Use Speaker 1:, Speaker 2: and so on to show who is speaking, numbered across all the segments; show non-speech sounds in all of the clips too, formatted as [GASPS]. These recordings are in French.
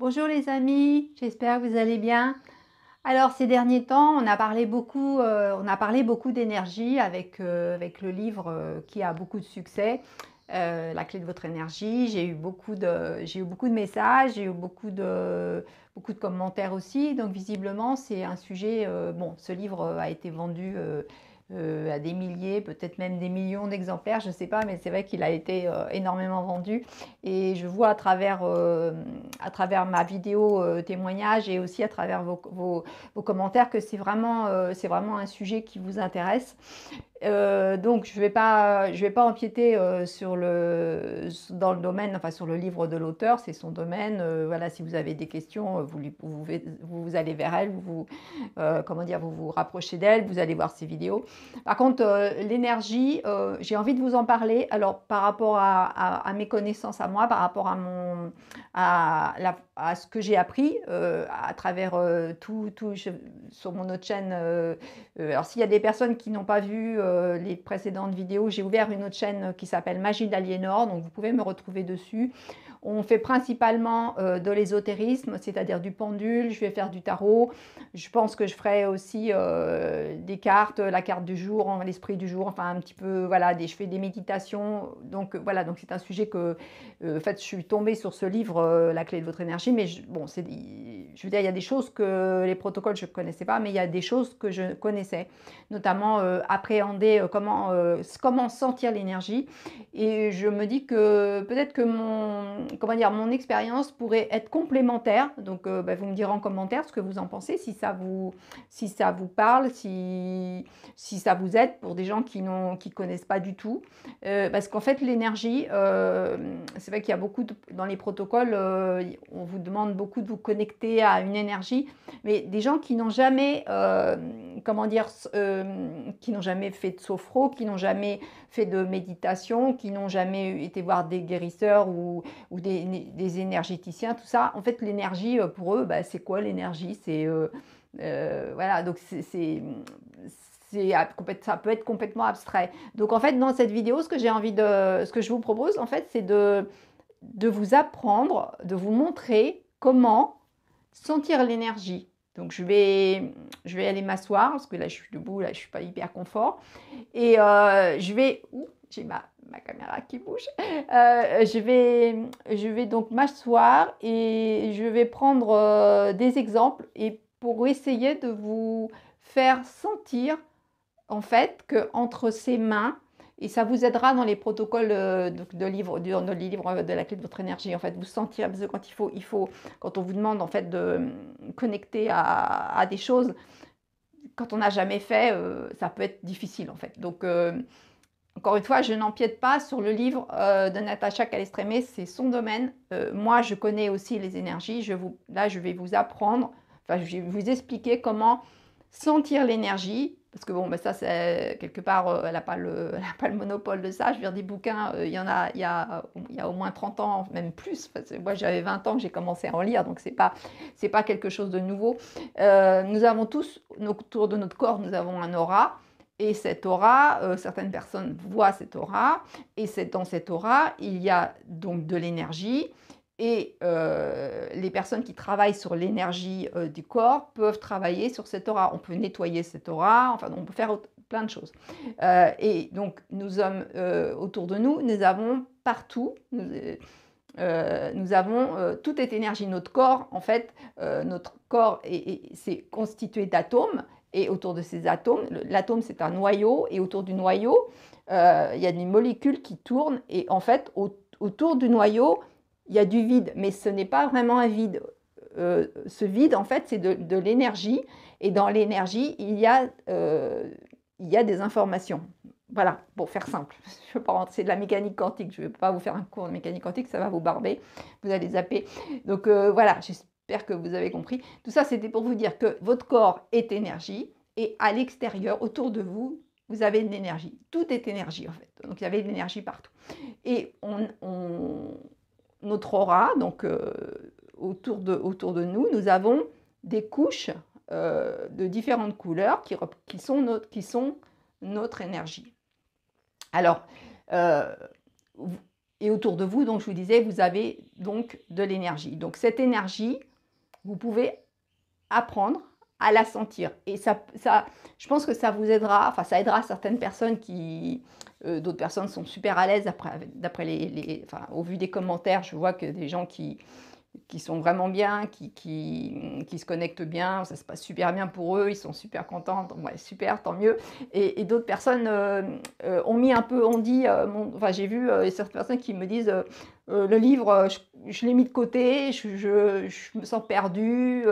Speaker 1: Bonjour les amis, j'espère que vous allez bien. Alors ces derniers temps, on a parlé beaucoup, euh, on a parlé beaucoup d'énergie avec, euh, avec le livre euh, qui a beaucoup de succès, La clé de votre énergie. J'ai eu beaucoup de, j'ai eu beaucoup de messages, j'ai eu beaucoup de, beaucoup de commentaires aussi. Donc visiblement, c'est un sujet. bon, ce livre a été vendu euh, à des milliers, peut-être même des millions d'exemplaires, je ne sais pas, mais c'est vrai qu'il a été euh, énormément vendu. Et je vois à travers, euh, à travers ma vidéo témoignage et aussi à travers vos, commentaires que c'est vraiment, c'est vraiment un sujet qui vous intéresse. Euh, donc je ne vais, pas, je vais pas empiéter euh, sur le, dans le domaine, enfin sur le livre de l'auteur, c'est son domaine. Euh, voilà, si vous avez des questions, vous, vous, allez vers elle, vous, comment dire, vous vous rapprochez d'elle, vous allez voir ses vidéos. Par contre, l'énergie, j'ai envie de vous en parler. Alors par rapport à, mes connaissances à moi, par rapport à, mon, à, à ce que j'ai appris à travers tout, tout sur mon autre chaîne. alors s'il y a des personnes qui n'ont pas vu euh, les précédentes vidéos, j'ai ouvert une autre chaîne euh, qui s'appelle Magie d'Aliénor, donc vous pouvez me retrouver dessus. On fait principalement euh, de l'ésotérisme, c'est-à-dire du pendule, je vais faire du tarot. Je pense que je ferai aussi des cartes, la carte du jour, l'esprit du jour, enfin un petit peu, voilà, des, je fais des méditations. Donc voilà, donc c'est un sujet que, en fait, je suis tombée sur ce livre, La clé de votre énergie, mais bon, c'est, je veux dire, il y a des choses que les protocoles, je ne connaissais pas, mais il y a des choses que je connaissais, notamment appréhender euh, comment, euh, comment sentir l'énergie. Et je me dis que peut-être que mon, comment dire, mon expérience pourrait être complémentaire. Donc, euh, bah, vous me direz en commentaire ce que vous en pensez, si ça vous, si ça vous parle, si, si ça vous aide pour des gens qui ne qui connaissent pas du tout. parce qu'en fait, l'énergie, c'est vrai qu'il y a beaucoup dans les protocoles, on vous demande beaucoup de vous connecter à une énergie, mais des gens qui n'ont jamais, comment dire, qui n'ont jamais fait de sophro, qui n'ont jamais fait de méditation, qui n'ont jamais été voir des guérisseurs ou, des, énergéticiens, tout ça. En fait, l'énergie, euh, pour eux, bah, c'est quoi l'énergie C'est. Euh, euh, voilà, donc c'est. Ça peut être complètement abstrait. Donc en fait, dans cette vidéo, ce que j'ai envie de, ce que je vous propose, en fait, c'est de vous apprendre, de vous montrer comment sentir l'énergie, donc je vais, je vais aller m'asseoir, parce que là je suis debout, là je ne suis pas hyper confort. Et euh, je vais... Ouh, j'ai ma, ma, caméra qui bouge. Euh, je, vais, je vais donc m'asseoir et je vais prendre euh, des exemples et pour essayer de vous faire sentir en fait qu'entre ses mains, et ça vous aidera dans les protocoles euh, de, livres, de, livre euh, de la clé de votre énergie. En fait, vous sentir, quand il faut, il faut, quand on vous demande en fait de euh, connecter à, des choses, quand on n'a jamais fait, ça peut être difficile en fait. Donc, encore une fois, je n'empiète pas sur le livre de Natacha Calestrémé, c'est son domaine. moi, je connais aussi les énergies. Je vous, là, je vais vous apprendre, enfin, je vais vous expliquer comment sentir l'énergie parce que bon, ben, ça, c'est quelque part, euh, elle n'a pas, le, [LAUGHS] pas le monopole de ça. Je veux dire, des bouquins, euh, il y en a, il y a, y a au moins 30 ans, même plus. moi, j'avais 20 ans que j'ai commencé à en lire, donc ce n'est pas, c'est pas quelque chose de nouveau. Euh, nous avons tous, autour de notre corps, nous avons un aura. Et cette aura, certaines personnes voient cette aura. Et c'est dans cette aura, il y a donc de l'énergie et euh, les personnes qui travaillent sur l'énergie euh, du corps peuvent travailler sur cette aura. On peut nettoyer cette aura, enfin on peut faire plein de choses. Euh, et donc nous sommes autour de nous, nous avons partout, nous, avons toute cette énergie. Notre corps, en fait, notre corps c'est constitué d'atomes et autour de ces atomes, l'atome c'est un noyau et autour du noyau, il y a des molécules qui tournent et en fait autour du noyau, il y a du vide, mais ce n'est pas vraiment un vide. Euh, ce vide, en fait, c'est de, l'énergie, et dans l'énergie, euh, il, y a, des informations. Voilà, pour faire simple, [LAUGHS] je ne pas c'est de la mécanique quantique, je ne vais pas vous faire un cours de mécanique quantique, ça va vous barber, vous allez zapper. Donc euh, voilà, j'espère que vous avez compris. Tout ça, c'était pour vous dire que votre corps est énergie, et à l'extérieur, autour de vous, vous avez de l'énergie. Tout est énergie, en fait. Donc il y avait de l'énergie partout. Et on notre aura, donc euh, autour, de, autour de nous, nous avons des couches euh, de différentes couleurs qui, qui, sont, notre, qui sont notre énergie. Alors, euh, et autour de vous, donc je vous disais, vous avez donc de l'énergie. Donc cette énergie, vous pouvez apprendre à la sentir. Et ça, ça, je pense que ça vous aidera, enfin ça aidera certaines personnes qui, euh, d'autres personnes sont super à l'aise d'après les, les au vu des commentaires, je vois que des gens qui, qui sont vraiment bien, qui, qui, se connectent bien, ça se passe super bien pour eux, ils sont super contents, super, tant mieux. Et, d'autres personnes euh, euh, ont mis un peu, on dit, enfin j'ai vu certaines personnes qui me disent, le livre, je, l'ai mis de côté, je, je me sens perdue,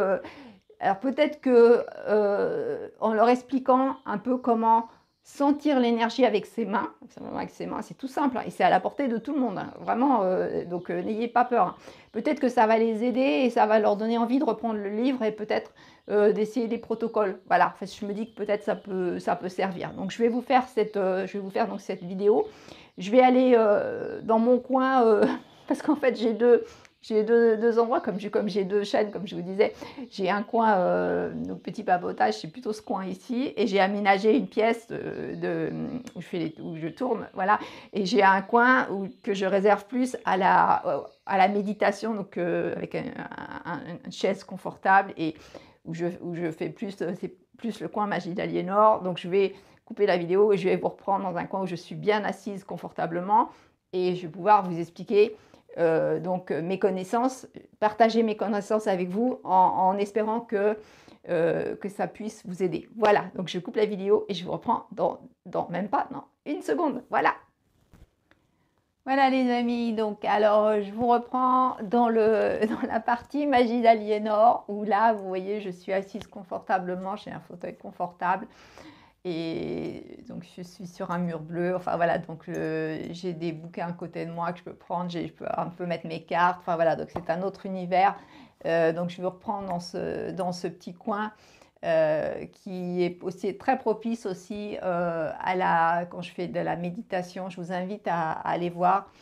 Speaker 1: alors peut-être que euh, en leur expliquant un peu comment sentir l'énergie avec ses mains, avec ses mains, c'est tout simple hein, et c'est à la portée de tout le monde. Hein. vraiment, euh, donc euh, n'ayez pas peur. Hein. Peut-être que ça va les aider et ça va leur donner envie de reprendre le livre et peut-être d'essayer des protocoles. Voilà, je me dis que peut-être ça peut, ça peut servir. Donc je vais vous faire cette, je vais vous faire donc cette vidéo. Je vais aller dans mon coin [LAUGHS] parce qu'en fait j'ai deux j'ai deux, endroits, comme j'ai deux chaînes, comme je vous disais, j'ai un coin, euh, petit papotage, c'est plutôt ce coin ici, et j'ai aménagé une pièce euh, de, où, je fais je tourne, voilà, et j'ai un coin où, que je réserve plus à la, euh, à la méditation, donc euh, avec une chaise confortable, et où je, où je fais plus, c'est plus le coin magie d'Aliénor, donc je vais couper la vidéo et je vais vous reprendre dans un coin où je suis bien assise confortablement, et je vais pouvoir vous expliquer euh, donc euh, mes connaissances, partager mes connaissances avec vous en, espérant que, euh, que ça puisse vous aider. Voilà, donc je coupe la vidéo et je vous reprends dans, même pas, non, une seconde. Voilà. Voilà les amis, donc alors je vous reprends dans, le, [LAUGHS] dans la partie magie d'Aliénor où là vous voyez je suis assise confortablement, j'ai un fauteuil confortable. Et donc, je suis sur un mur bleu. Enfin, voilà, donc j'ai des bouquins à côté de moi que je peux prendre. Je peux un peu mettre mes cartes. Enfin, voilà, donc c'est un autre univers. Euh, donc, je veux reprendre dans ce, petit coin. Euh, qui est aussi très propice aussi euh, à la quand je fais de la méditation je vous invite à, aller voir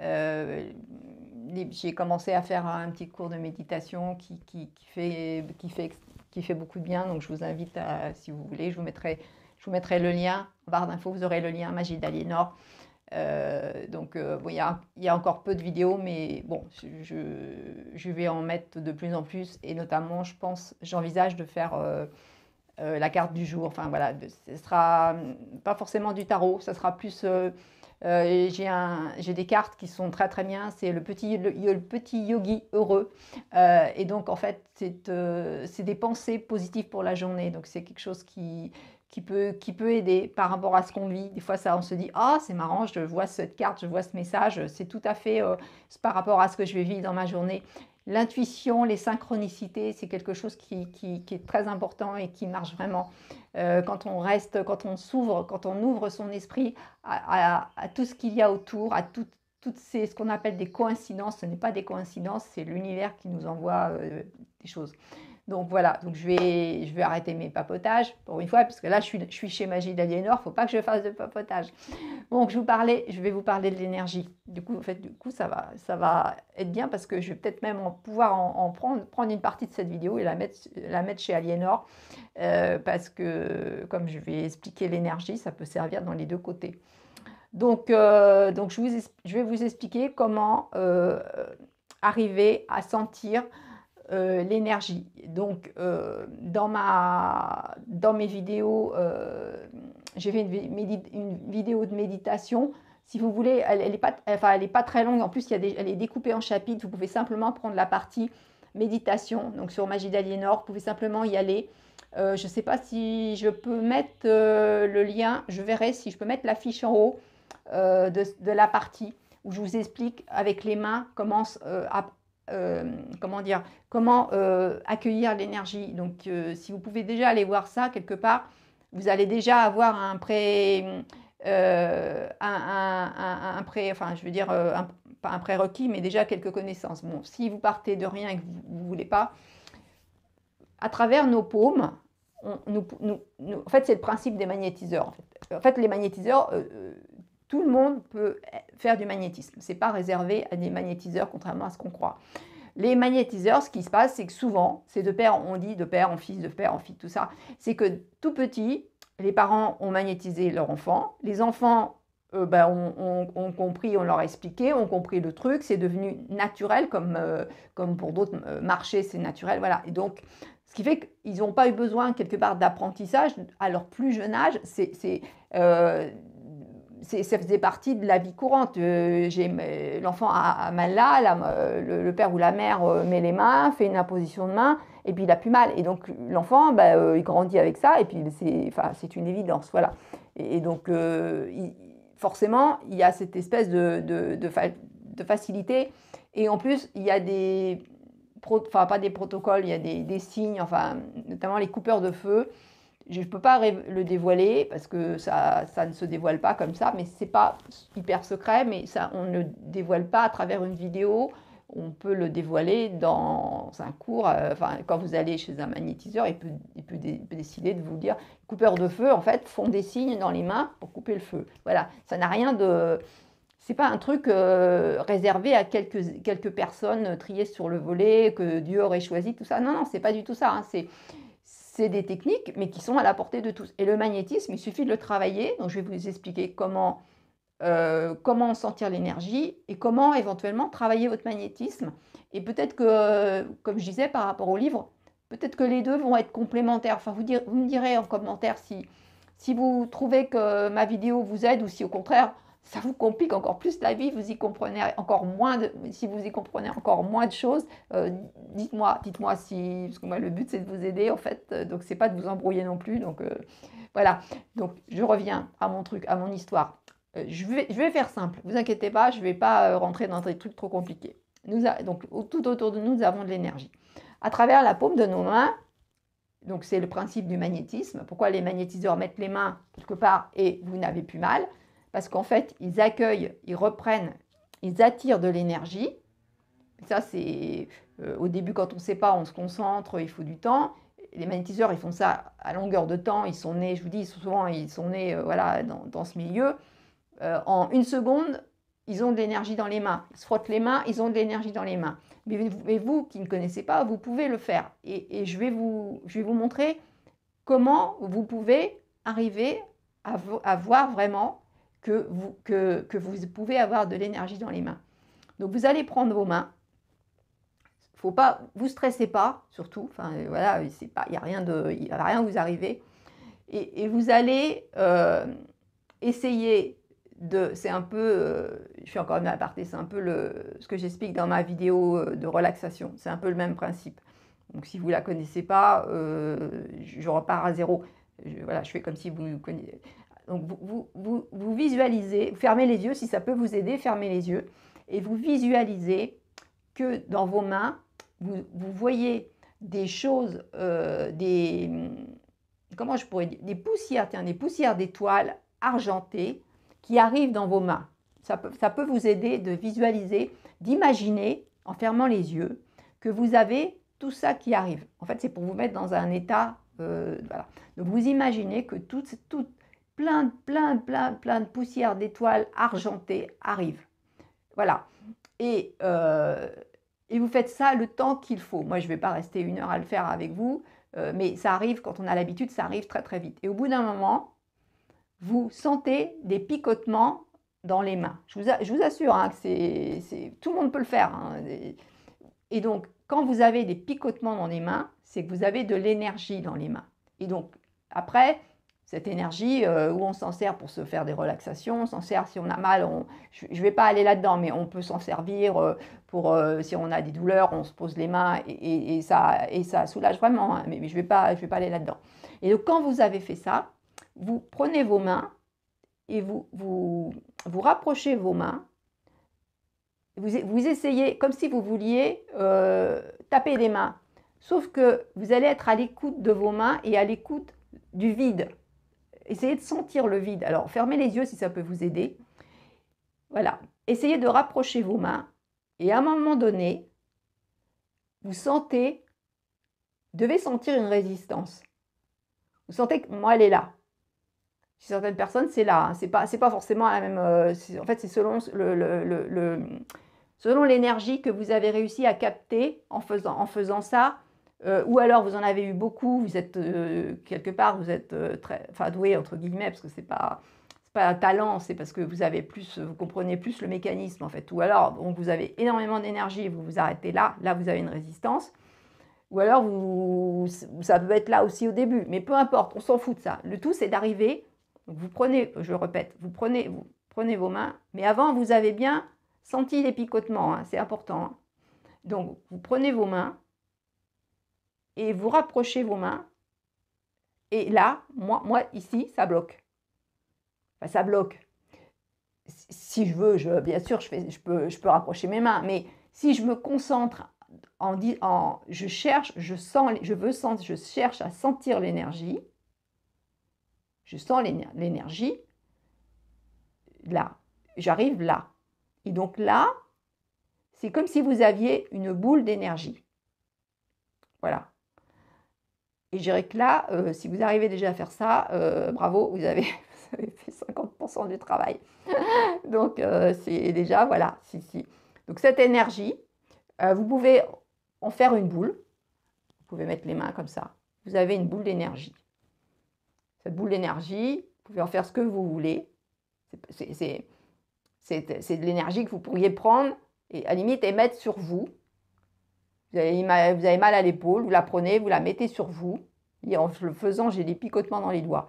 Speaker 1: j'ai commencé à faire un petit cours de méditation qui, fait beaucoup de bien donc je vous invite si vous voulez je vous mettrai je vous mettrai le lien, barre d'infos, vous aurez le lien Magie d'Aliénor. Euh, donc, euh, il y, a encore peu de vidéos, mais bon, je, vais en mettre de plus en plus. Et notamment, je pense, j'envisage de faire euh, la carte du jour. Enfin, voilà, ce sera mm, pas forcément du tarot, ça sera plus. j'ai des cartes qui sont très très bien. C'est le petit, le, petit yogi heureux. et donc, en fait, c'est des pensées positives pour la journée. Donc, c'est quelque chose qui qui peut, qui peut aider par rapport à ce qu'on vit. Des fois, ça, on se dit Ah, c'est marrant, je vois cette carte, je vois ce message, c'est tout à fait euh, par rapport à ce que je vais vivre dans ma journée. L'intuition, les synchronicités, c'est quelque chose qui, est très important et qui marche vraiment. Euh, quand on reste, quand on s'ouvre, quand on ouvre son esprit à, tout ce qu'il y a autour, à tout, toutes ces, ce qu'on appelle des coïncidences, ce n'est pas des coïncidences, c'est l'univers qui nous envoie euh, des choses. Donc voilà, donc je vais, je vais arrêter mes papotages pour une fois, puisque là je suis, chez Magie d'Aliénor, faut pas que je fasse de papotage. Donc je vous parlais, je vais vous parler de l'énergie. Du coup, en fait, du coup ça va, ça va être bien parce que je vais peut-être même en pouvoir en, prendre, prendre une partie de cette vidéo et la mettre, la mettre chez Aliénor, euh, parce que comme je vais expliquer l'énergie, ça peut servir dans les deux côtés. Donc, euh, donc je, vais vous expliquer comment euh, arriver à sentir euh, l'énergie. Donc, euh, dans, ma, dans mes vidéos, euh, j'ai fait une, vidéo de méditation. Si vous voulez, elle n'est pas, enfin, elle est pas très longue. En plus, il y a elle est découpée en chapitres. Vous pouvez simplement prendre la partie méditation. Donc, sur Magie d'Aliénor, vous pouvez simplement y aller. je ne sais pas si je peux mettre le lien. Je verrai si je peux mettre la fiche en haut de, la partie où je vous explique avec les mains comment euh, comment dire, comment euh, accueillir l'énergie. Donc, euh, si vous pouvez déjà aller voir ça quelque part, vous allez déjà avoir un pré, un, enfin, je veux dire, un, pas un prérequis, mais déjà quelques connaissances. Bon, si vous partez de rien et que vous voulez pas, à travers nos paumes, nous, en fait, c'est le principe des magnétiseurs. en fait les magnétiseurs tout le monde peut faire du magnétisme. Ce n'est pas réservé à des magnétiseurs, contrairement à ce qu'on croit. Les magnétiseurs, ce qui se passe, c'est que souvent, c'est de père, on dit de père en fils, de père en fille, tout ça. C'est que tout petit, les parents ont magnétisé leur enfant. Les enfants euh, ben, ont, compris, on leur a expliqué, ont compris le truc. C'est devenu naturel, comme, euh, comme pour d'autres euh, marchés, c'est naturel. Voilà. Et donc, ce qui fait qu'ils n'ont pas eu besoin, quelque part, d'apprentissage à leur plus jeune âge. C'est ça faisait partie de la vie courante. Euh, l'enfant a, mal là, euh, le, père ou la mère euh, met les mains, fait une imposition de main, et puis il a plus mal. Et donc l'enfant, bah, il grandit avec ça, et puis c'est une évidence. Voilà. Et, donc forcément, il y a cette espèce de, facilité. Et en plus, il y a des, enfin pas des protocoles, il y a des, des signes, enfin notamment les coupeurs de feu. Je ne peux pas le dévoiler parce que ça, ça ne se dévoile pas comme ça, mais ce n'est pas hyper secret, mais ça, on ne le dévoile pas à travers une vidéo. On peut le dévoiler dans un cours. Euh, enfin, quand vous allez chez un magnétiseur, il peut, il peut, décider de vous dire coupeurs de feu, en fait, font des signes dans les mains pour couper le feu. Voilà, ça n'a rien de. C'est pas un truc euh, réservé à quelques, quelques personnes triées sur le volet que Dieu aurait choisi, tout ça. Non, non, c'est pas du tout ça. Hein. C'est c'est des techniques, mais qui sont à la portée de tous. Et le magnétisme, il suffit de le travailler. Donc, je vais vous expliquer comment, euh, comment sentir l'énergie et comment éventuellement travailler votre magnétisme. Et peut-être que, comme je disais par rapport au livre, peut-être que les deux vont être complémentaires. Enfin, vous, vous me direz en commentaire si, si vous trouvez que ma vidéo vous aide ou si au contraire, ça vous complique encore plus la vie, vous y comprenez encore moins de, si vous y comprenez encore moins de choses, euh, dites-moi, dites-moi si, parce que moi le but c'est de vous aider en fait, donc euh, donc c'est pas de vous embrouiller non plus, donc euh, voilà. Donc je reviens à mon truc, à mon histoire. je, vais, je vais faire simple, vous inquiétez pas, je vais pas rentrer dans des trucs trop compliqués. donc tout autour de nous, nous avons de l'énergie. À travers la paume de nos mains, donc c'est le principe du magnétisme, pourquoi les magnétiseurs mettent les mains quelque part et vous n'avez plus mal parce qu'en fait, ils accueillent, ils reprennent, ils attirent de l'énergie. Ça, c'est euh, au début, quand on ne sait pas, on se concentre, il faut du temps. Les magnétiseurs, ils font ça à longueur de temps. Ils sont nés, je vous dis, souvent, ils sont nés euh, voilà, dans, ce milieu. Euh, en une seconde, ils ont de l'énergie dans les mains. Ils se frottent les mains, ils ont de l'énergie dans les mains. Mais vous, qui ne connaissez pas, vous pouvez le faire. Et, je, vais vous, je vais vous montrer comment vous pouvez arriver à, à voir vraiment que vous, que, vous pouvez avoir de l'énergie dans les mains. Donc vous allez prendre vos mains. Faut pas, vous stressez pas, surtout. Enfin voilà, c'est pas, il n'y a rien de, il rien vous arriver. Et, vous allez euh, essayer de, c'est un peu, euh, je suis encore à à c'est un peu le, ce que j'explique dans ma vidéo euh, de relaxation. C'est un peu le même principe. Donc si vous la connaissez pas, je repars à zéro. voilà, je fais comme si vous connaissez. Donc vous, vous, visualisez, vous fermez les yeux, si ça peut vous aider, fermez les yeux, et vous visualisez que dans vos mains, vous, voyez des choses, euh, des, comment je pourrais dire, des poussières, des poussières d'étoiles argentées qui arrivent dans vos mains. Ça peut, ça peut vous aider de visualiser, d'imaginer, en fermant les yeux, que vous avez tout ça qui arrive. En fait, c'est pour vous mettre dans un état. Euh, Donc, vous imaginez que tout. toutes, plein, plein, plein, plein de poussière d'étoiles argentées arrive Voilà. Et, euh, et, vous faites ça le temps qu'il faut. Moi, je ne vais pas rester une heure à le faire avec vous, euh, mais ça arrive quand on a l'habitude, ça arrive très très vite. Et au bout d'un moment, vous sentez des picotements dans les mains. Je vous, assure hein, que c'est, tout le monde peut le faire. Hein. Et donc, quand vous avez des picotements dans les mains, c'est que vous avez de l'énergie dans les mains. Et donc, après, cette énergie euh, où on s'en sert pour se faire des relaxations, on s'en sert si on a mal, on, je vais pas aller là-dedans, mais on peut s'en servir euh, pour euh, si on a des douleurs, on se pose les mains et, ça, et ça soulage vraiment, hein, mais, je vais, pas, je vais pas aller là-dedans. Et donc quand vous avez fait ça, vous prenez vos mains et vous, vous, rapprochez vos mains, vous, vous essayez comme si vous vouliez taper des mains, sauf que vous allez être à l'écoute de vos mains et à l'écoute du vide essayez de sentir le vide. Alors, fermez les yeux si ça peut vous aider. Voilà. Essayez de rapprocher vos mains et à un moment donné, vous sentez, vous devez sentir une résistance. Vous sentez que moi, elle est là. Chez certaines personnes, c'est là. Hein. C'est pas, pas, forcément la même. Euh, en fait, c'est selon le selon l'énergie que vous avez réussi à capter en faisant, en faisant ça, euh, ou alors vous en avez eu beaucoup, vous êtes euh, quelque part, vous êtes euh, très, enfin doué entre guillemets, parce que c'est pas pas un talent, c'est parce que vous avez plus, vous comprenez plus le mécanisme en fait. Ou alors donc vous avez énormément d'énergie, vous vous arrêtez là, là vous avez une résistance. Ou alors vous, ça peut être là aussi au début, mais peu importe, on s'en fout de ça. Le tout c'est d'arriver. Vous prenez, je le répète, vous prenez, vous prenez vos mains, mais avant vous avez bien senti les picotements, hein, c'est important. Donc vous prenez vos mains, et vous rapprochez vos mains. Et là, moi, moi ici, ça bloque. Enfin, ça bloque. Si je veux, bien sûr, je, fais, je, peux, je peux rapprocher mes mains, mais si je me concentre en, disant je cherche, je sens, je veux sentir, je cherche à sentir l'énergie. Je sens l'énergie. Là, j'arrive là. Et donc là, c'est comme si vous aviez une boule d'énergie. Voilà. Et je dirais que là, euh, si vous arrivez déjà à faire ça, euh, bravo, vous avez, [LAUGHS] fait 50% du travail. [LAUGHS] Donc, euh, c'est déjà, voilà, si, si. Donc, cette énergie, vous pouvez en faire une boule. Vous pouvez mettre les mains comme ça. Vous avez une boule d'énergie. Cette boule d'énergie, vous pouvez en faire ce que vous voulez. C'est de l'énergie que vous pourriez prendre et à la limite émettre sur vous vous avez, mal à l'épaule, vous la prenez, vous la mettez sur vous. Et en le faisant, j'ai des picotements dans les doigts.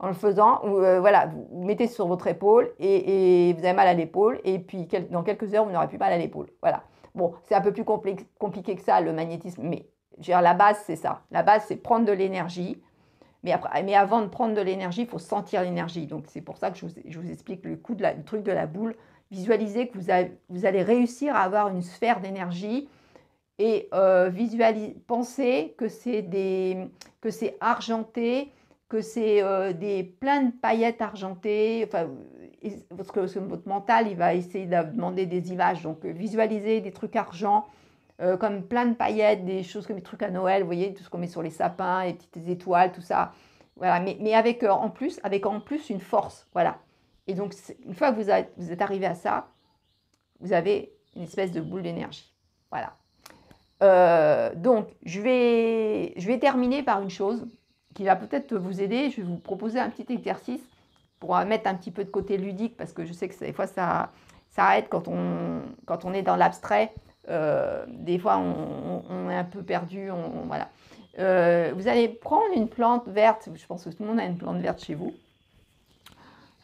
Speaker 1: En le faisant, euh, voilà, vous mettez sur votre épaule et, vous avez mal à l'épaule. Et puis, dans quelques heures, vous n'aurez plus mal à l'épaule. Voilà. Bon, c'est un peu plus compliqué que ça, le magnétisme. Mais la base, c'est ça. La base, c'est prendre de l'énergie. Mais, après, mais avant de prendre de l'énergie, il faut sentir l'énergie. Donc, c'est pour ça que je vous, explique le coup de le truc de la boule. Visualisez que vous, vous allez réussir à avoir une sphère d'énergie et pensez euh, visualiser, penser que c'est des que c'est argenté, que c'est euh, des plein de paillettes argentées, enfin, parce que, votre mental il va essayer de demander des images, donc euh, visualiser des trucs argent. comme plein de paillettes, des choses comme des trucs à Noël, vous voyez, tout ce qu'on met sur les sapins, les petites étoiles, tout ça. Voilà, mais, avec, en plus, avec en plus une force, voilà. Et donc, une fois que vous, vous êtes arrivé à ça, vous avez une espèce de boule d'énergie. Voilà. Euh, donc, je vais, je vais terminer par une chose qui va peut-être vous aider. Je vais vous proposer un petit exercice pour euh, mettre un petit peu de côté ludique, parce que je sais que des fois, ça, ça aide quand on, quand on est dans l'abstrait. Euh, des fois, on, est un peu perdu. voilà. vous allez prendre une plante verte. Je pense que tout le monde a une plante verte chez vous.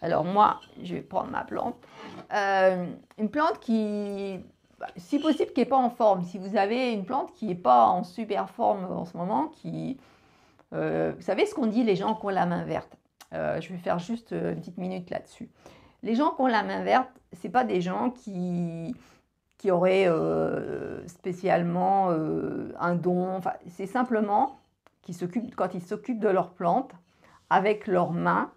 Speaker 1: Alors moi, je vais prendre ma plante. une plante qui, si possible, qui n'est pas en forme. Si vous avez une plante qui n'est pas en super forme en ce moment, qui... Euh, vous savez ce qu'on dit les gens qui ont la main verte euh, Je vais faire juste une petite minute là-dessus. Les gens qui ont la main verte, ce pas des gens qui, qui auraient euh, spécialement un don. c'est simplement qu'ils s'occupent, quand ils s'occupent de leurs plantes, avec leurs mains,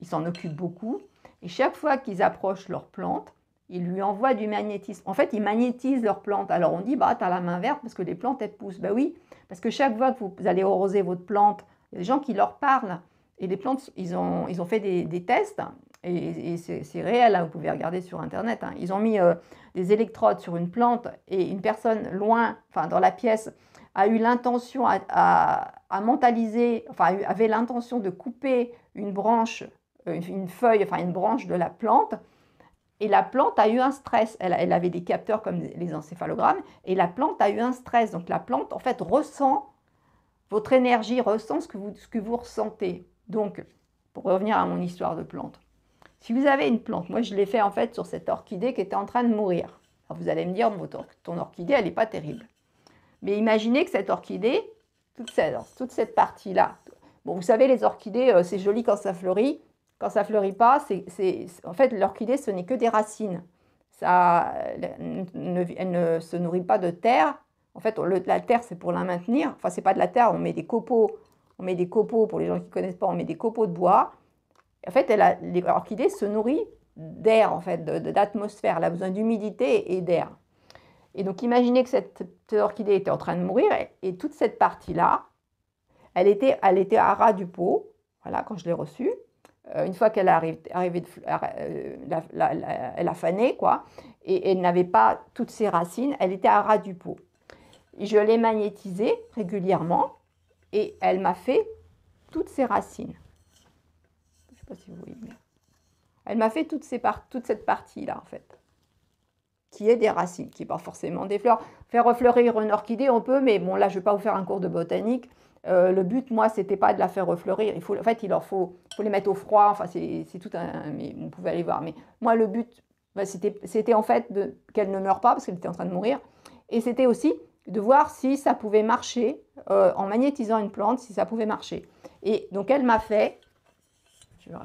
Speaker 1: ils s'en occupent beaucoup. Et chaque fois qu'ils approchent leur plante, ils lui envoient du magnétisme. En fait, ils magnétisent leurs plantes. Alors on dit, bah, tu as la main verte parce que les plantes, elles poussent. Bah oui, parce que chaque fois que vous allez arroser votre plante, il y a des gens qui leur parlent. Et les plantes, ils ont, ils ont fait des, tests, et, c'est réel, hein, vous pouvez regarder sur Internet. Hein. Ils ont mis euh, des électrodes sur une plante, et une personne loin, enfin dans la pièce, a eu l'intention à, mentaliser, enfin avait l'intention de couper une branche, euh, une feuille, enfin une branche de la plante et la plante a eu un stress. Elle, avait des capteurs comme les encéphalogrammes, et la plante a eu un stress. Donc la plante, en fait, ressent votre énergie, ressent ce que vous, ressentez. Donc, pour revenir à mon histoire de plante, si vous avez une plante, moi je l'ai fait en fait sur cette orchidée qui était en train de mourir. Alors vous allez me dire, ton, orchidée, elle n'est pas terrible. Mais imaginez que cette orchidée, toute cette, toute cette partie-là, bon, vous savez, les orchidées, euh, c'est joli quand ça fleurit, quand ça fleurit pas, c'est, en fait, l'orchidée, ce n'est que des racines. Ça, elle, ne, se nourrit pas de terre. En fait, on, le, la terre, c'est pour la maintenir. Enfin, c'est pas de la terre, on met des copeaux. On met des copeaux, pour les gens qui ne connaissent pas, on met des copeaux de bois. En fait, l'orchidée se nourrit d'air, en fait, d'atmosphère. Elle a besoin d'humidité et d'air. Et donc, imaginez que cette, orchidée était en train de mourir et, toute cette partie-là, elle était, elle était à ras du pot, voilà, quand je l'ai reçue. Euh, une fois qu'elle elle a fané, quoi, et elle n'avait pas toutes ses racines, elle était à ras du pot. Je l'ai magnétisée régulièrement et elle m'a fait toutes ses racines. Je sais pas si vous voyez, elle m'a fait toute cette partie-là, en fait, qui est des racines, qui n'est pas forcément des fleurs. Faire refleurir une orchidée, on peut, mais bon, là, je ne vais pas vous faire un cours de botanique. Euh, le but, moi, c'était pas de la faire refleurir. Il faut, en fait, il leur faut, faut les mettre au froid. Enfin, c'est tout un. Mais on pouvait aller voir. Mais moi, le but, bah, c'était en fait qu'elle ne meure pas parce qu'elle était en train de mourir. Et c'était aussi de voir si ça pouvait marcher euh, en magnétisant une plante, si ça pouvait marcher. Et donc, elle m'a fait. Je vais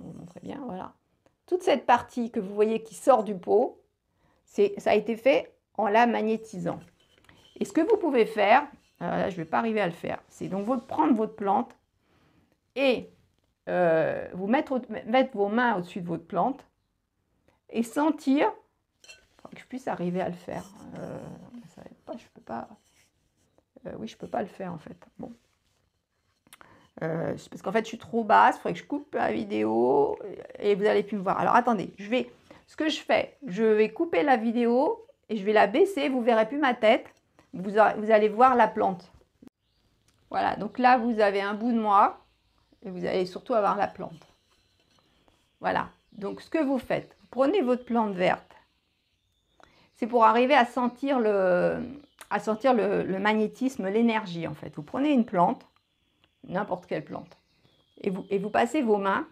Speaker 1: vous montrer bien. Voilà. Toute cette partie que vous voyez qui sort du pot, ça a été fait en la magnétisant. Et ce que vous pouvez faire, ah, là, je ne vais pas arriver à le faire. C'est donc votre, prendre votre plante et euh, vous mettre, vos mains au-dessus de votre plante et sentir, que je puisse arriver à le faire. Euh, ça je peux pas. Euh, oui, je peux pas le faire en fait. Bon. Euh, parce qu'en fait, je suis trop basse, il faudrait que je coupe la vidéo et vous n'allez plus me voir. Alors attendez, je vais. Ce que je fais, je vais couper la vidéo et je vais la baisser, vous ne verrez plus ma tête vous, allez voir la plante. Voilà, donc là, vous avez un bout de moi et vous allez surtout avoir la plante. Voilà, donc ce que vous faites, prenez votre plante verte. C'est pour arriver à sentir le, à sentir magnétisme, l'énergie en fait. Vous prenez une plante, n'importe quelle plante, et vous passez vos mains.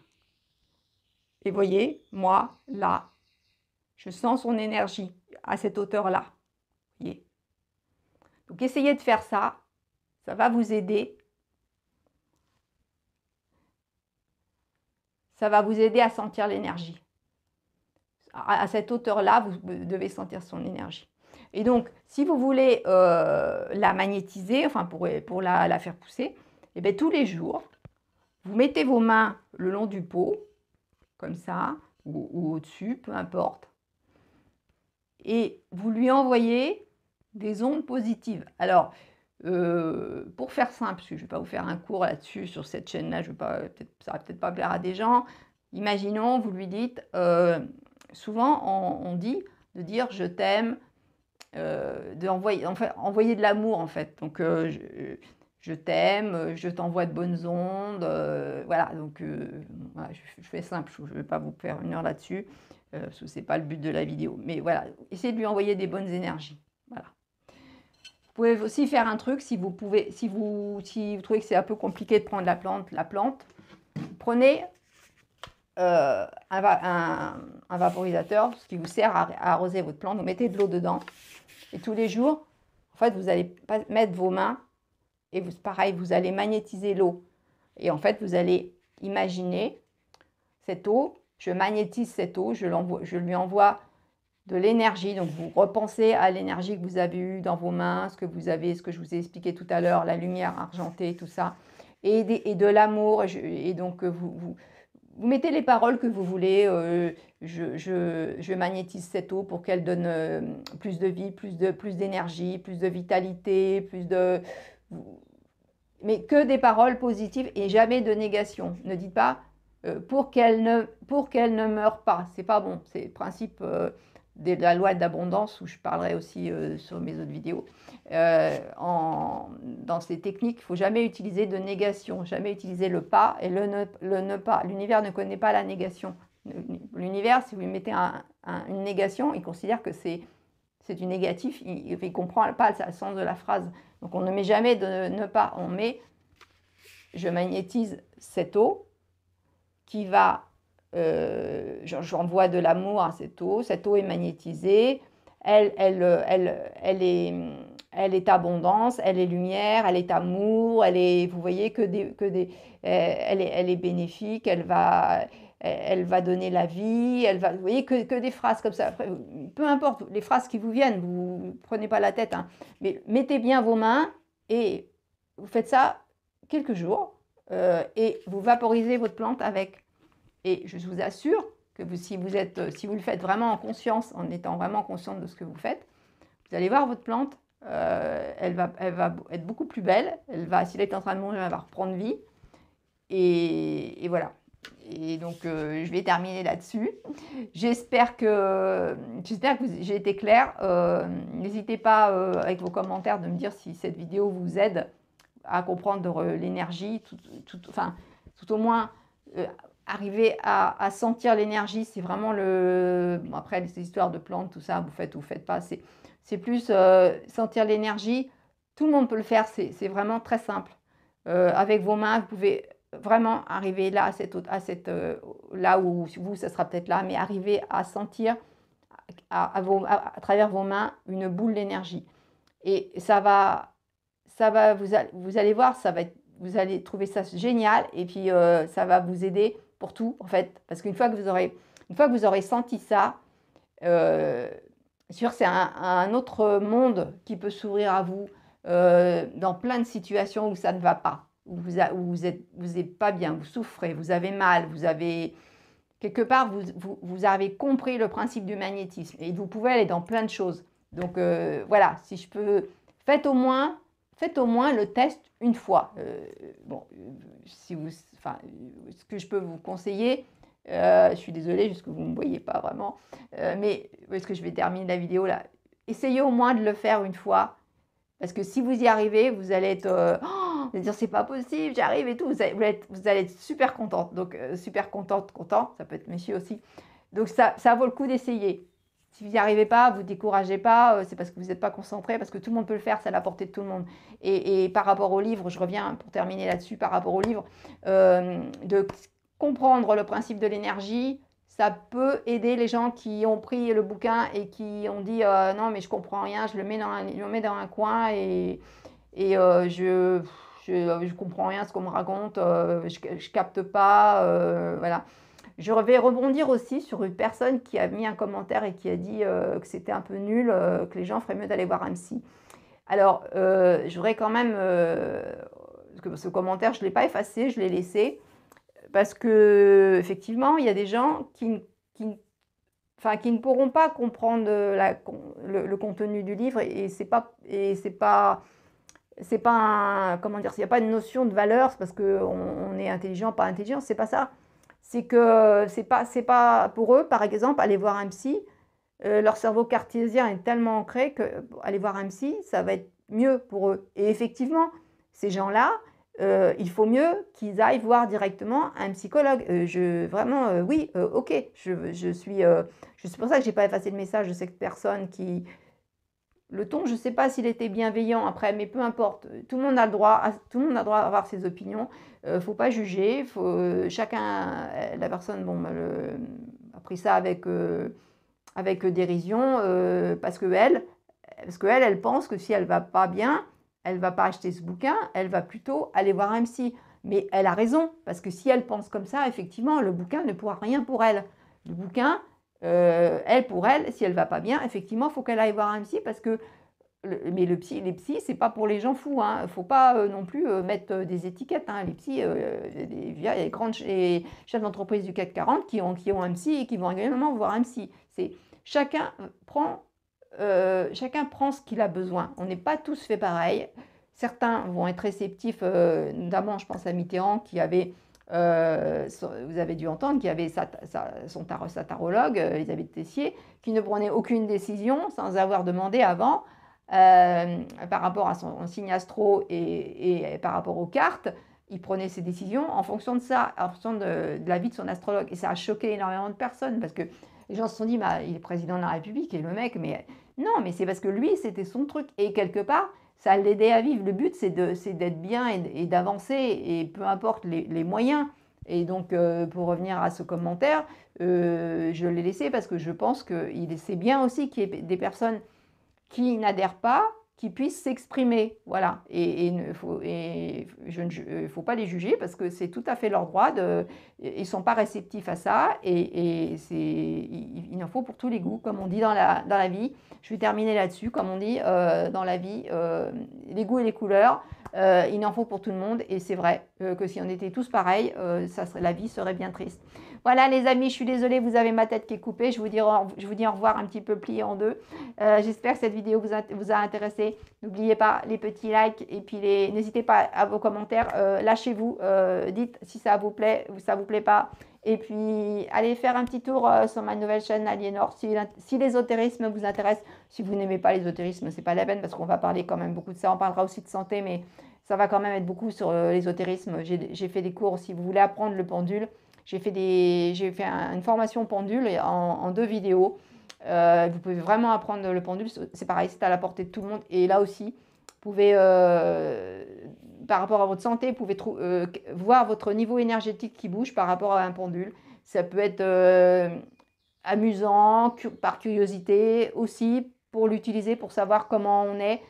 Speaker 1: Et voyez, moi, là, je sens son énergie à cette hauteur-là. Donc essayez de faire ça, ça va vous aider. Ça va vous aider à sentir l'énergie. À, cette hauteur-là, vous devez sentir son énergie. Et donc, si vous voulez euh, la magnétiser, enfin pour, pour la, faire pousser, et eh bien, tous les jours, vous mettez vos mains le long du pot, comme ça, ou au-dessus, peu importe, et vous lui envoyez des ondes positives. Alors, euh, pour faire simple, je ne vais pas vous faire un cours là-dessus sur cette chaîne-là, je vais pas, ça va peut-être pas plaire à des gens. Imaginons, vous lui dites, euh, souvent on, dit de dire je t'aime, d'envoyer euh, de envoyer de l'amour en fait. Donc je, t'aime, je t'envoie de bonnes ondes, voilà. Donc je, fais simple, je ne vais pas vous faire une heure là-dessus, parce que n'est pas le but de la vidéo. Mais voilà, essayez de lui envoyer des bonnes énergies, voilà. Vous pouvez aussi faire un truc, si vous, pouvez, si vous, si vous trouvez que c'est un peu compliqué de prendre la plante, la plante, prenez euh, un, vaporisateur, ce qui vous sert à, arroser votre plante, vous mettez de l'eau dedans, et tous les jours, en fait, vous allez mettre vos mains, et vous, pareil, vous allez magnétiser l'eau. Et en fait, vous allez imaginer cette eau, je magnétise cette eau, je, je lui envoie de l'énergie. Donc vous repensez à l'énergie que vous avez eue dans vos mains, ce que vous avez, ce que je vous ai expliqué tout à l'heure, la lumière argentée, tout ça, et, de l'amour. Et, donc euh, vous, mettez les paroles que vous voulez. Euh, je, je, magnétise cette eau pour qu'elle donne euh, plus de vie, plus de plus d'énergie, plus de vitalité, plus de mais que des paroles positives et jamais de négation. Ne dites pas pour qu'elle ne pour qu'elle ne meure pas. C'est pas bon. C'est le principe de la loi d'abondance, où je parlerai aussi euh, sur mes autres vidéos, euh, dans ces techniques, il ne faut jamais utiliser de négation, jamais utiliser le pas et le ne, pas. L'univers ne connaît pas la négation. L'univers, si vous lui mettez une négation, il considère que c'est, c'est du négatif, il ne comprend pas le sens de la phrase. Donc on ne met jamais de ne pas, on met je magnétise cette eau qui va euh, j'envoie de l'amour à cette eau, cette eau est magnétisée, elle, elle, euh, elle, elle, est, elle est abondance, elle est lumière, elle est amour, elle est, vous voyez, que des, que des, euh, elle, est, elle est bénéfique, elle va, elle va donner la vie, elle va, vous voyez, que, que des phrases comme ça. peu importe les phrases qui vous viennent, vous ne prenez pas la tête, hein. mais mettez bien vos mains et vous faites ça quelques jours et vous vaporisez votre plante avec. Et je vous assure que si, vous êtes, si vous le faites vraiment en conscience, en étant vraiment consciente de ce que vous faites, vous allez voir votre plante, euh, elle, va, elle va être beaucoup plus belle. Elle va, si elle est en train de mourir, elle va reprendre vie. Et, voilà. Et donc, euh, je vais terminer là-dessus. J'espère que, j'espère que j'ai été claire. Euh, n'hésitez pas, avec vos commentaires, de me dire si cette vidéo vous aide à comprendre l'énergie, enfin, tout au moins arriver à, sentir l'énergie, c'est vraiment le... après, les histoires de plantes, tout ça, vous faites ou vous faites pas, c'est plus euh, sentir l'énergie. Tout le monde peut le faire, c'est vraiment très simple. Euh, avec vos mains, vous pouvez vraiment arriver là, à cette, à cette, euh, là où vous, ça sera peut-être là, mais arriver à sentir à, travers vos mains une boule d'énergie. Et ça va, ça va vous, allez voir, ça va vous allez trouver ça génial et puis ça va vous aider pour tout, en fait. Parce qu'une fois, que vous aurez, une fois que vous aurez senti ça, euh, sûr, c'est un, autre monde qui peut s'ouvrir à vous euh, dans plein de situations où ça ne va pas, où vous, vous êtes, vous pas bien, vous souffrez, vous avez mal, vous avez quelque part vous, vous, avez compris le principe du magnétisme et vous pouvez aller dans plein de choses. Donc euh, voilà, si je peux, faites au moins faites au moins le test une fois. Euh, bon, euh, euh, ce que je peux vous conseiller, je suis désolée, juste vous ne me voyez pas vraiment, mais est-ce que je vais terminer la vidéo là Essayez au moins de le faire une fois, parce que si vous y arrivez, vous allez être, [GASPS] dire c'est pas possible, j'arrive et tout, vous allez, être, super contente, donc super contente, content, ça peut être monsieur aussi. Donc ça vaut le coup d'essayer. Si vous n'y arrivez pas, vous découragez pas, euh, c'est parce que vous n'êtes pas concentré, parce que tout le monde peut le faire, c'est à la portée de tout le monde. Et, par rapport au livre, je reviens pour terminer là-dessus, par rapport au livre, euh, de comprendre le principe de l'énergie, ça peut aider les gens qui ont pris le bouquin et qui ont dit euh, non mais je comprends rien, je le mets dans un, je dans un coin et, et je, je, comprends rien ce qu'on me raconte, je, je capte pas, voilà. Je vais rebondir aussi sur une personne qui a mis un commentaire et qui a dit euh, que c'était un peu nul, euh, que les gens feraient mieux d'aller voir un psy. Alors, euh, je voudrais quand même... ce commentaire, je ne l'ai pas effacé, je l'ai laissé. Parce que, effectivement, il y a des gens qui, enfin, qui ne pourront pas comprendre la, le, contenu du livre et c'est pas... Et c'est pas c'est pas comment dire, s'il n'y a pas une notion de valeur, c'est parce qu'on on est intelligent, pas intelligent, c'est pas ça c'est que euh, c'est pas, pas pour eux, par exemple, aller voir un psy, euh, leur cerveau cartésien est tellement ancré que aller voir un psy, ça va être mieux pour eux. Et effectivement, ces gens-là, euh, il faut mieux qu'ils aillent voir directement un psychologue. je, vraiment, oui, ok, je, suis, je, c'est pour ça que je n'ai pas effacé le message de cette personne qui, le ton, je ne sais pas s'il était bienveillant après, mais peu importe. Tout le monde a le droit, à, tout le monde a le droit à ses opinions. Euh, faut pas juger. Faut, euh, chacun, euh, la personne, bon, bah, a pris ça avec avec dérision parce que elle, parce que elle, pense que si elle va pas bien, elle va pas acheter ce bouquin, elle va plutôt aller voir un Mais elle a raison parce que si elle pense comme ça, effectivement, le bouquin ne pourra rien pour elle. Le bouquin, euh, elle, pour elle, si elle va pas bien, effectivement, faut qu'elle aille voir un psy parce que. mais le psy, les psys, c'est pas pour les gens fous. Il hein. faut pas euh, non plus euh, mettre des étiquettes. Hein. Les psys, il y a les, grandes, chefs d'entreprise du CAC 40 qui ont, qui ont un psy et qui vont régulièrement voir un psy. C'est chacun prend, chacun prend ce qu'il a besoin. On n'est pas tous fait pareil. Certains vont être réceptifs, notamment, je pense à Mitterrand qui avait euh, vous avez dû entendre qu'il y avait sa, son tar, tarologue, euh, Elisabeth Tessier, qui ne prenait aucune décision sans avoir demandé avant euh, par rapport à son signe astro et, par rapport aux cartes. Il prenait ses décisions en fonction de ça, en fonction de, de l'avis de son astrologue. Et ça a choqué énormément de personnes parce que les gens se sont dit, bah, il est président de la République et le mec, mais non, mais c'est parce que lui, c'était son truc. Et quelque part, ça l'aidait à vivre. Le but, c'est d'être bien et, d'avancer, et peu importe les, moyens. Et donc, euh, pour revenir à ce commentaire, euh, je l'ai laissé parce que je pense que c'est bien aussi qu'il y ait des personnes qui n'adhèrent pas qui puissent s'exprimer. Voilà. Et il ne euh, faut, pas les juger parce que c'est tout à fait leur droit. De, ils ne sont pas réceptifs à ça et, il, en faut pour tous les goûts, comme on dit dans la, vie. Je vais terminer là-dessus. Comme on dit euh, dans la vie, euh, les goûts et les couleurs, il en faut pour tout le monde. Et c'est vrai que si on était tous pareils, ça serait, la vie serait bien triste. Voilà les amis, je suis désolée, vous avez ma tête qui est coupée. Je vous dis au, je vous dis revoir un petit peu plié en deux. Euh, j'espère que cette vidéo vous a, intéressé. N'oubliez pas les petits likes et puis les n'hésitez pas à vos commentaires. Euh, lâchez-vous, euh, dites si ça vous plaît ou ça vous plaît pas. Et puis, allez faire un petit tour sur ma nouvelle chaîne Aliénor si, l'ésotérisme vous intéresse. Si vous n'aimez pas l'ésotérisme, n'est pas la peine parce qu'on va parler quand même beaucoup de ça. On parlera aussi de santé, mais ça va quand même être beaucoup sur l'ésotérisme. J'ai fait des cours si vous voulez apprendre le pendule. J'ai fait, j'ai fait une formation pendule en, deux vidéos. Euh, vous pouvez vraiment apprendre le pendule. C'est pareil, c'est à la portée de tout le monde. Et là aussi, vous pouvez, euh, par rapport à votre santé, vous pouvez euh, voir votre niveau énergétique qui bouge par rapport à un pendule. Ça peut être amusant, par curiosité aussi, pour l'utiliser, pour savoir comment on est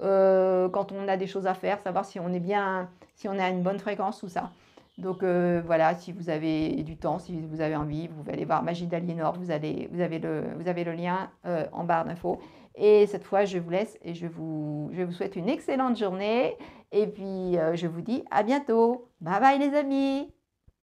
Speaker 1: quand on a des choses à faire, savoir si on est bien, si on a une bonne fréquence, ou ça. Donc euh, voilà, si vous avez du temps, si vous avez envie, vous allez voir Magie d'Aliénor, vous, vous, avez le, lien euh, en barre d'infos. Et cette fois, je vous laisse et je vous, souhaite une excellente journée. Et puis, euh, je vous dis à bientôt. Bye bye les amis